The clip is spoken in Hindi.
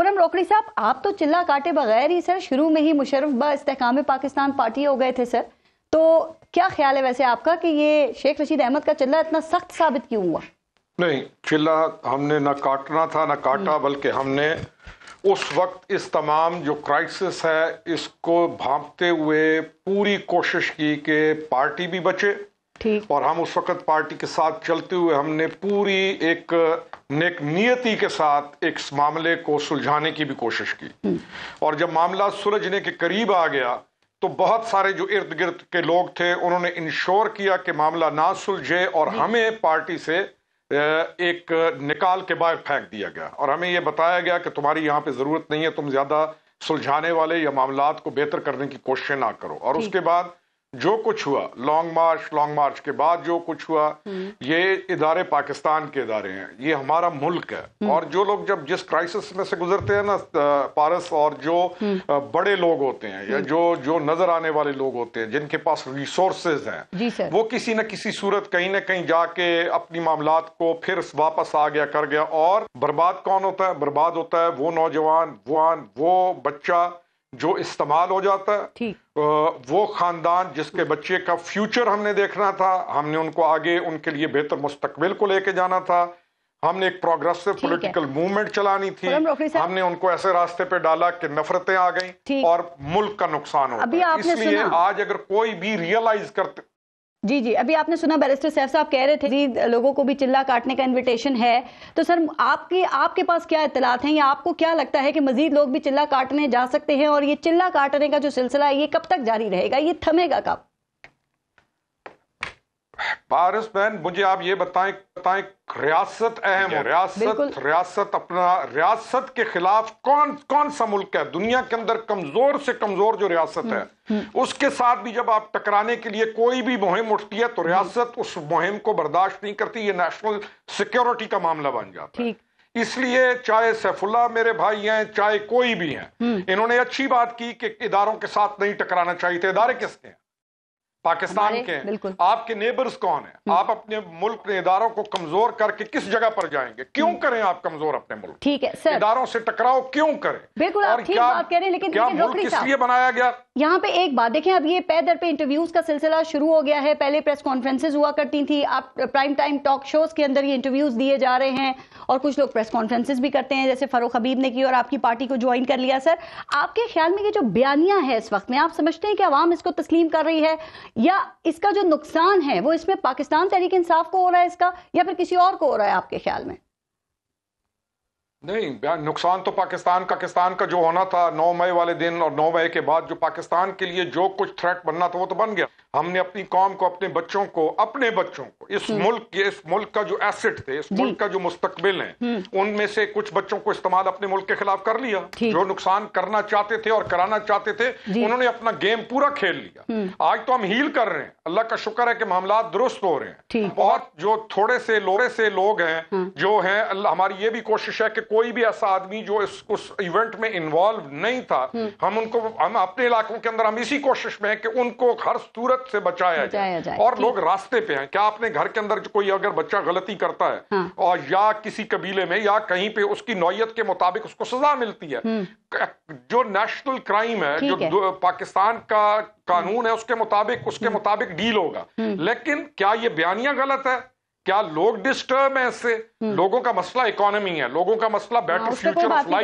खुरम रोकड़ी साहब आप तो चिल्ला काटे बगैर ही सर शुरू में ही मुशरफ ब इसकाम पाकिस्तान पार्टी हो गए थे सर तो क्या ख्याल है वैसे आपका कि ये शेख रशीद अहमद का चिल्ला इतना सख्त साबित क्यों हुआ नहीं चिल्ला हमने ना काटना था ना काटा हम्म। बल्कि हमने उस वक्त इस तमाम जो क्राइसिस है इसको भांपते हुए पूरी कोशिश की कि पार्टी भी बचे ठीक और हम उस वक्त पार्टी के साथ चलते हुए हमने पूरी एक नियति के साथ एक मामले को सुलझाने की भी कोशिश की हम्म। और जब मामला सुलझने के करीब आ गया तो बहुत सारे जो इर्द गिर्द के लोग थे उन्होंने इंश्योर किया कि मामला ना सुलझे और हमें पार्टी से एक निकाल के बाहर फेंक दिया गया और हमें यह बताया गया कि तुम्हारी यहाँ पे ज़रूरत नहीं है तुम ज़्यादा सुलझाने वाले या मामला को बेहतर करने की कोशिश ना करो और उसके बाद जो कुछ हुआ लॉन्ग मार्च लॉन्ग मार्च के बाद जो कुछ हुआ हम्म। ये इदारे पाकिस्तान के इदारे हैं ये हमारा मुल्क है हम्म। और जो लोग जब जिस क्राइसिस में से गुजरते हैं ना पारस और जो हम्म। बड़े लोग होते हैं या जो जो नजर आने वाले लोग होते हैं जिनके पास रिसोर्सेज हैं वो किसी न किसी सूरत कहीं ना कहीं जाके अपनी मामला को फिर वापस आ गया कर गया और बर्बाद कौन होता है बर्बाद होता है वो नौजवान वो वो बच्चा जो इस्तेमाल हो जाता है वो खानदान जिसके बच्चे का फ्यूचर हमने देखना था हमने उनको आगे उनके लिए बेहतर मुस्तकबिल को लेके जाना था हमने एक प्रोग्रेसिव पॉलिटिकल मूवमेंट चलानी थी हमने उनको ऐसे रास्ते पे डाला कि नफरतें आ गई और मुल्क का नुकसान हो इसलिए आज अगर कोई भी रियलाइज करते जी जी अभी आपने सुना बैरिस्टर सैफ साहब कह रहे थे जी लोगों को भी चिल्ला काटने का इनविटेशन है तो सर आपके आपके पास क्या इतलात हैं या आपको क्या लगता है कि मजीद लोग भी चिल्ला काटने जा सकते हैं और ये चिल्ला काटने का जो सिलसिला है ये कब तक जारी रहेगा ये थमेगा कब पारस बहन मुझे आप ये बताएं बताएं रियासत अहम रियासत रियासत अपना रियासत के खिलाफ कौन कौन सा मुल्क है दुनिया के अंदर कमजोर से कमजोर जो रियासत है हम्म, हम्म। उसके साथ भी जब आप टकराने के लिए कोई भी मुहिम उठती है तो रियासत उस मुहिम को बर्दाश्त नहीं करती ये नेशनल सिक्योरिटी का मामला बन जाता है इसलिए चाहे सैफुल्ला मेरे भाई हैं चाहे कोई भी हैं हम्म। इन्होंने अच्छी बात की कि इदारों के साथ नहीं टकराना चाहिए थे इदारे किसके हैं पाकिस्तान के आपके नेबर्स कौन है हम्म। आप अपने मुल्क के इदारों को कमजोर करके किस जगह पर जाएंगे क्यों हम्म। करें आप कमजोर अपने मुल्क ठीक है सर इदारों से टकराव क्यों करें बिल्कुल आप ठीक बात कह रहे हैं लेकिन क्या मुल्क किस लिए बनाया गया यहाँ पे एक बात देखें अब ये पैदर पे इंटरव्यूज का सिलसिला शुरू हो गया है पहले प्रेस कॉन्फ्रेंसेज हुआ करती थी आप प्राइम टाइम टॉक शोज के अंदर ये इंटरव्यूज दिए जा रहे हैं और कुछ लोग प्रेस कॉन्फ्रेंसेज भी करते हैं जैसे फरूख हबीब ने की और आपकी पार्टी को ज्वाइन कर लिया सर आपके ख्याल में ये जो बयानिया है इस वक्त में आप समझते हैं कि आवाम इसको तस्लीम कर रही है या इसका जो नुकसान है वो इसमें पाकिस्तान तहरीक इंसाफ को हो रहा है इसका या फिर किसी और को हो रहा है आपके ख्याल में नहीं नुकसान तो पाकिस्तान पाकिस्तान का जो होना था नौ मई वाले दिन और नौ मई के बाद जो पाकिस्तान के लिए जो कुछ थ्रेट बनना था वो तो बन गया हमने अपनी कौम को अपने बच्चों को अपने बच्चों को इस हम्म। मुल्क के इस मुल्क का जो एसेट थे इस मुल्क का जो मुस्तकबिल है हम्म। उनमें से कुछ बच्चों को इस्तेमाल अपने मुल्क के खिलाफ कर लिया जो नुकसान करना चाहते थे और कराना चाहते थे उन्होंने अपना गेम पूरा खेल लिया हम्म। आज तो हम हील कर रहे हैं अल्लाह का शुक्र है कि मामला दुरुस्त हो रहे हैं बहुत जो थोड़े से लोड़े से लोग हैं हाँ। जो है हमारी ये भी कोशिश है कि कोई भी ऐसा आदमी जो इस उस इवेंट में इन्वॉल्व नहीं था हम उनको हम अपने इलाकों के अंदर हम इसी कोशिश में है कि उनको हर सूरत गलत से बचाया, जाए और लोग रास्ते पे हैं क्या आपने घर के अंदर कोई अगर बच्चा गलती करता है हाँ। और या किसी कबीले में या कहीं पे उसकी नौयत के मुताबिक उसको सजा मिलती है हम्म। जो नेशनल क्राइम है जो पाकिस्तान का कानून है उसके मुताबिक उसके हम्म। मुताबिक डील होगा हम्म। लेकिन क्या ये बयानिया गलत है क्या लोग डिस्टर्ब है इससे लोगों का मसला इकोनॉमी है लोगों का मसला बेटर फ्यूचर ऑफ लाइफ